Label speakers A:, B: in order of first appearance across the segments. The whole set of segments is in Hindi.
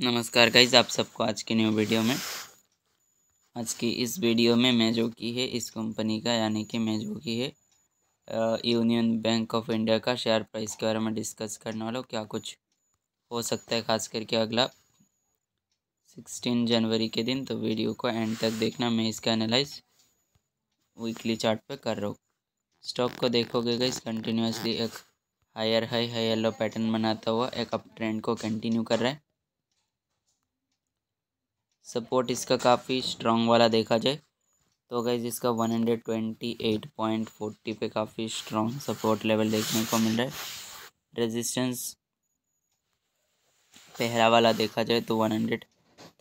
A: नमस्कार गाइज आप सबको आज की न्यू वीडियो में आज की इस वीडियो में मैं जो की है इस कंपनी का यानी कि मैं जो की है यूनियन बैंक ऑफ इंडिया का शेयर प्राइस के बारे में डिस्कस करने वाला क्या कुछ हो सकता है खास करके अगला सिक्सटीन जनवरी के दिन तो वीडियो को एंड तक देखना मैं इसका एनालाइज वीकली चार्ट पे कर रहा हूँ स्टॉक को देखोगे गाइज कंटिन्यूसली एक higher high high yellow pattern बनाता हुआ एक अप ट्रेंड को कंटिन्यू कर रहा है सपोर्ट इसका काफ़ी स्ट्रॉन्ग वाला देखा जाए तो गैज़ इसका फोर्टी पे काफ़ी स्ट्रॉन्ग सपोर्ट लेवल देखने को मिल रहा है रेजिस्टेंस पहला वाला देखा जाए तो one hundred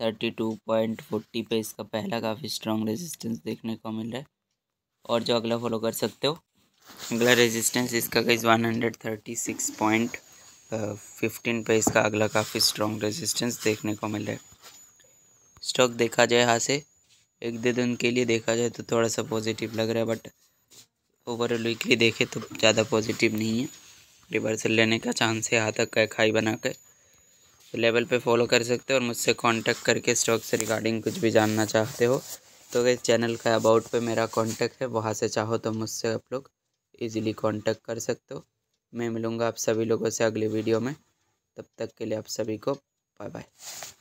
A: thirty two point forty पे इसका पहला काफ़ी स्ट्रॉन्ग रेजिस्टेंस देखने को मिल रहा है और जो अगला फॉलो कर सकते हो अगला रेजिस्टेंस इसका गई one hundred thirty six point fifteen पे इसका अगला काफ़ी स्ट्रॉन्ग रेजिस्टेंस देखने को मिल रहा है स्टॉक देखा जाए यहाँ से एक दो दिन के लिए देखा जाए तो थोड़ा सा पॉजिटिव लग रहा है बट ओवरऑल वीकली देखे तो ज़्यादा पॉजिटिव नहीं है रिवर्सल लेने का चांस है यहाँ तक का खाई बना कर तो लेवल पे फॉलो कर सकते हो और मुझसे कांटेक्ट करके स्टॉक से रिगार्डिंग कुछ भी जानना चाहते हो तो इस चैनल का अबाउट पे मेरा कांटेक्ट है वहाँ से चाहो तो मुझसे आप लोग इजीली कांटेक्ट कर सकते हो मैं मिलूँगा आप सभी लोगों से अगले वीडियो में तब तक के लिए आप सभी को बाय बाय